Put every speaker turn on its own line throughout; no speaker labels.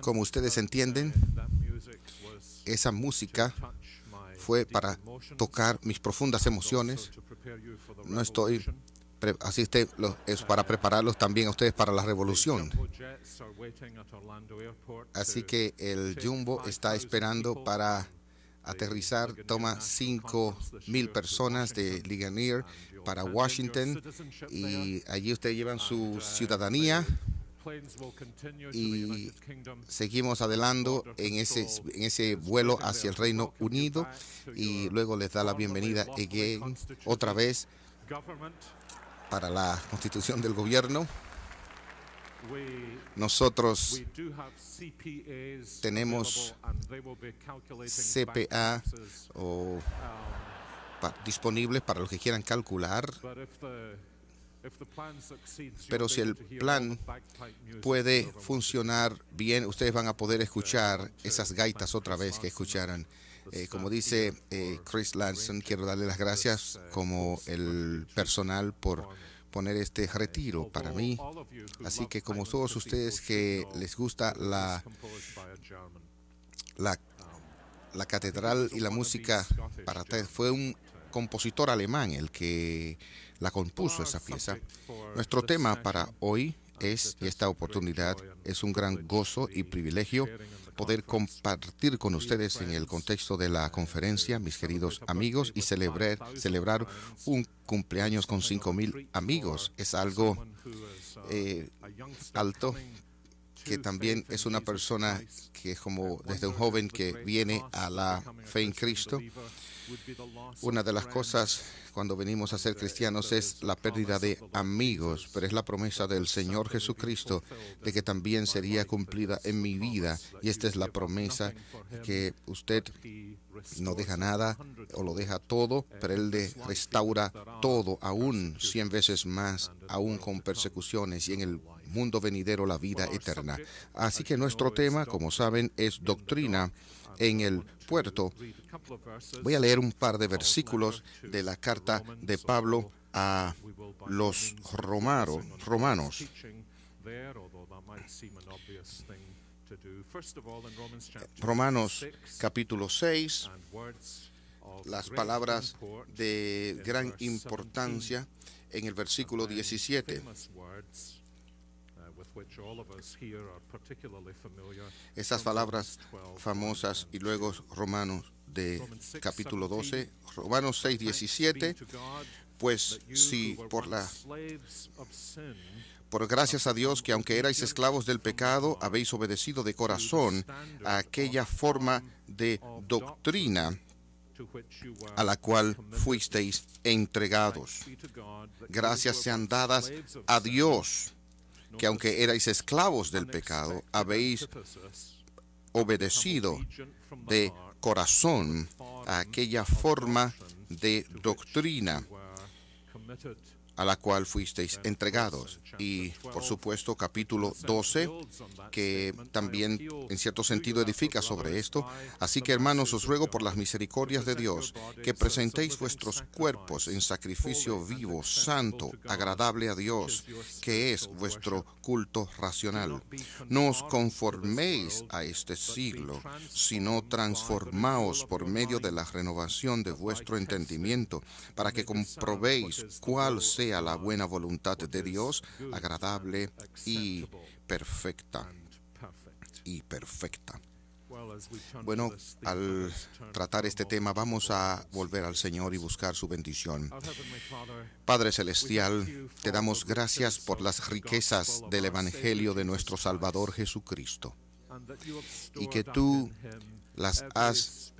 Como ustedes entienden, esa música fue para tocar mis profundas emociones. No estoy así este, es para prepararlos también a ustedes para la revolución. Así que el Jumbo está esperando para aterrizar, toma 5 mil personas de Ligonier para Washington y allí ustedes llevan su ciudadanía y seguimos adelante en ese, ese vuelo hacia el Reino Unido y luego les da la bienvenida otra vez para la constitución del gobierno. Nosotros tenemos CPA o um, disponibles para los que quieran calcular pero si el plan puede funcionar bien, ustedes van a poder escuchar esas gaitas otra vez que escucharan. Eh, como dice eh, Chris Lanson, quiero darle las gracias como el personal por poner este retiro para mí. Así que como todos ustedes que les gusta la, la, la catedral y la música para fue un compositor alemán el que la compuso esa pieza. Nuestro tema para hoy es, y esta oportunidad es un gran gozo y privilegio poder compartir con ustedes en el contexto de la uh, conferencia, mis queridos amigos, y celebrar, un cumpleaños con mil amigos. Es algo uh, eh, alto que también es una persona que es como desde un joven que viene a la fe en Cristo una de las cosas cuando venimos a ser cristianos es la pérdida de amigos, pero es la promesa del Señor Jesucristo de que también sería cumplida en mi vida. Y esta es la promesa que usted no deja nada o lo deja todo, pero Él le restaura todo, aún cien veces más, aún con persecuciones. Y en el mundo venidero la vida eterna. Así que nuestro tema, como saben, es doctrina en el puerto. Voy a leer un par de versículos de la carta de Pablo a los romanos. Romanos capítulo 6, las palabras de gran importancia en el versículo 17 ...esas palabras famosas y luego Romanos de capítulo 12, Romanos 6, 17, pues si por la por gracias a Dios que aunque erais esclavos del pecado, habéis obedecido de corazón a aquella forma de doctrina a la cual fuisteis entregados. Gracias sean dadas a Dios que aunque erais esclavos del pecado, habéis obedecido de corazón a aquella forma de doctrina a la cual fuisteis entregados. Y, por supuesto, capítulo 12, que también en cierto sentido edifica sobre esto. Así que, hermanos, os ruego por las misericordias de Dios que presentéis vuestros cuerpos en sacrificio vivo, santo, agradable a Dios, que es vuestro culto racional. No os conforméis a este siglo, sino transformaos por medio de la renovación de vuestro entendimiento, para que comprobéis cuál sea a la buena voluntad de Dios, agradable y perfecta. Y perfecta. Bueno, al tratar este tema vamos a volver al Señor y buscar su bendición. Padre Celestial, te damos gracias por las riquezas del Evangelio de nuestro Salvador Jesucristo y que tú las has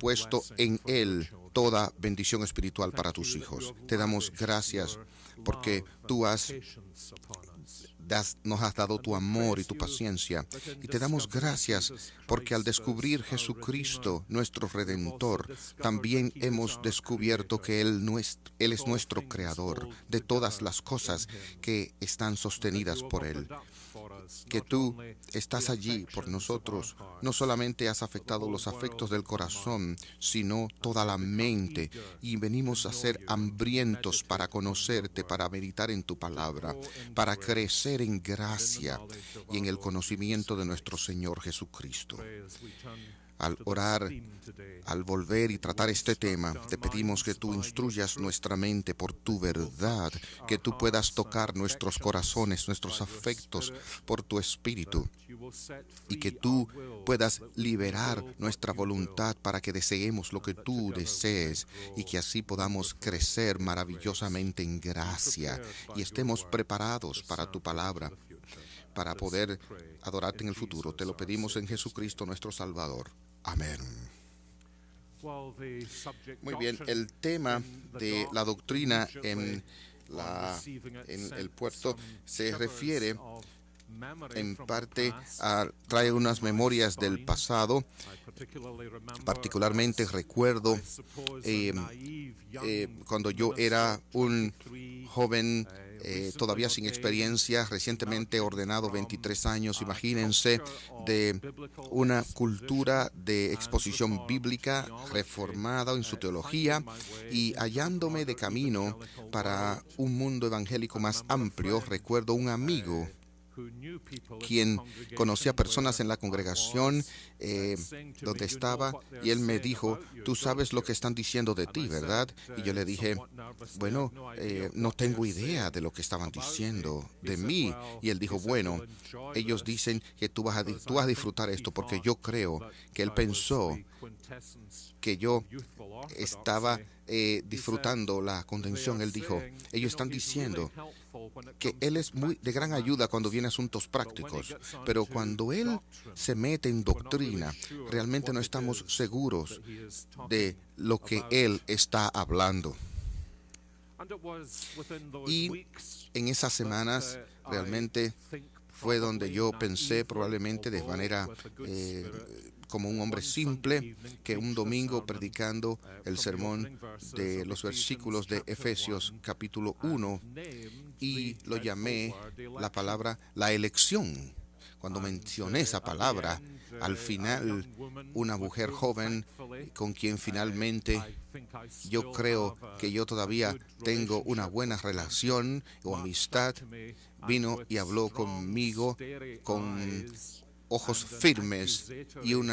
puesto en Él toda bendición espiritual para tus hijos. Te damos gracias porque tú has nos has dado tu amor y tu paciencia. Y te damos gracias porque al descubrir Jesucristo, nuestro Redentor, también hemos descubierto que Él es nuestro Creador de todas las cosas que están sostenidas por Él que tú estás allí por nosotros. No solamente has afectado los afectos del corazón, sino toda la mente. Y venimos a ser hambrientos para conocerte, para meditar en tu palabra, para crecer en gracia y en el conocimiento de nuestro Señor Jesucristo al orar, al volver y tratar este tema, te pedimos que tú instruyas nuestra mente por tu verdad, que tú puedas tocar nuestros corazones, nuestros afectos por tu espíritu y que tú puedas liberar nuestra voluntad para que deseemos lo que tú desees y que así podamos crecer maravillosamente en gracia y estemos preparados para tu palabra para poder adorarte en el futuro. Te lo pedimos en Jesucristo nuestro Salvador. Amén. Muy bien, el tema de la doctrina en, la, el puerto se refiere en parte a, trae unas memorias del pasado. Particularmente recuerdo em, eh, cuando yo era un joven eh, eh, todavía sin experiencia, recientemente ordenado 23 años, imagínense, de una cultura de exposición bíblica reformada en su teología y hallándome de camino para un mundo evangélico más amplio, recuerdo un amigo eh, quien conocía personas en la congregación eh, donde estaba y él me dijo, tú sabes lo que están diciendo de ti, ¿verdad? Y yo le dije, bueno, eh, no tengo idea de lo que estaban diciendo de mí. Y él dijo, bueno, ellos dicen que tú vas a, a disfrutar esto porque yo creo que él pensó que yo estaba eh, disfrutando la contención. Él dijo, ellos están diciendo que Él es muy de gran ayuda cuando viene asuntos prácticos, pero cuando Él se mete en doctrina, realmente no estamos seguros de lo que Él está hablando. Y en esas semanas uh, realmente fue donde yo pensé probablemente de manera como un hombre simple que un domingo predicando el sermón de los versículos de Efesios capítulo 1 y lo llamé la palabra la elección. Cuando mencioné esa palabra, al final una mujer joven con quien finalmente yo creo que yo todavía tengo una buena relación o amistad, vino y habló conmigo con ojos firmes y un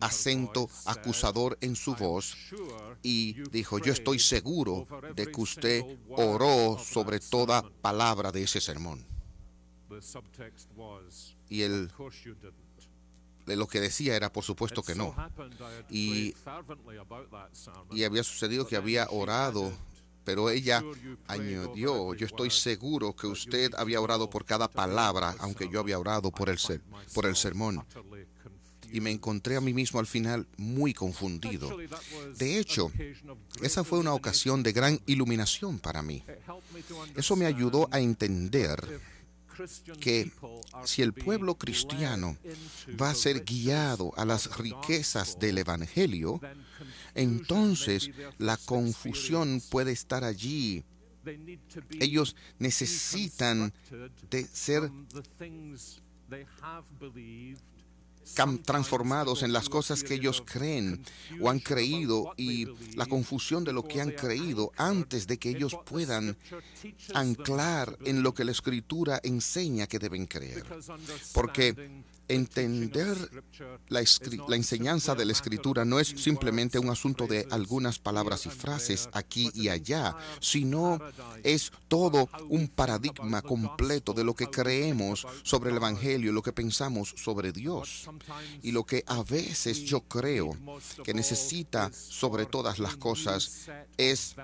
acento acusador en su voz y dijo, yo estoy seguro de que usted oró sobre toda palabra de ese sermón. Y él, lo que decía era por supuesto que no. Y, y había sucedido que había orado pero ella añadió, yo estoy seguro que usted había orado por cada palabra, aunque yo había orado por el, ser, por el sermón. Y me encontré a mí mismo al final muy confundido. De hecho, esa fue una ocasión de gran iluminación para mí. Eso me ayudó a entender que si el pueblo cristiano va a ser guiado a las riquezas del Evangelio, entonces la confusión puede estar allí. Ellos necesitan de ser transformados en las cosas que ellos creen o han creído y la confusión de lo que han creído antes de que ellos puedan anclar en lo que la escritura enseña que deben creer. Porque entender la, enseñanza de la escritura no es simplemente un asunto de algunas palabras y frases aquí y allá, sino es todo un paradigma completo de lo que creemos sobre el Evangelio, y lo que pensamos sobre Dios. Y lo que a veces yo creo que necesita sobre todas las cosas es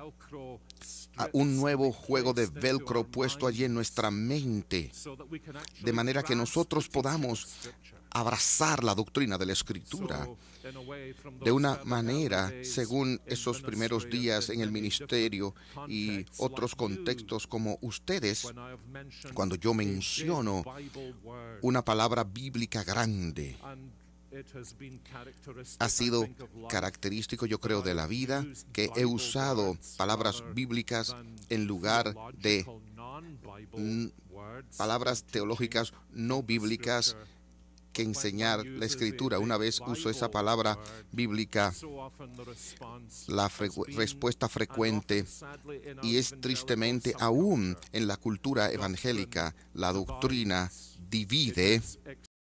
un nuevo juego de velcro puesto allí en nuestra mente, de manera que nosotros podamos abrazar la doctrina de la escritura de una manera según esos primeros días en el ministerio y otros contextos como ustedes, cuando yo menciono una palabra bíblica grande ha sido característico, yo creo, de la vida, que he usado palabras bíblicas en lugar de palabras teológicas no bíblicas que enseñar la escritura. Una vez uso esa palabra bíblica, la respuesta frecuente, y es tristemente aún en la cultura evangélica, la doctrina divide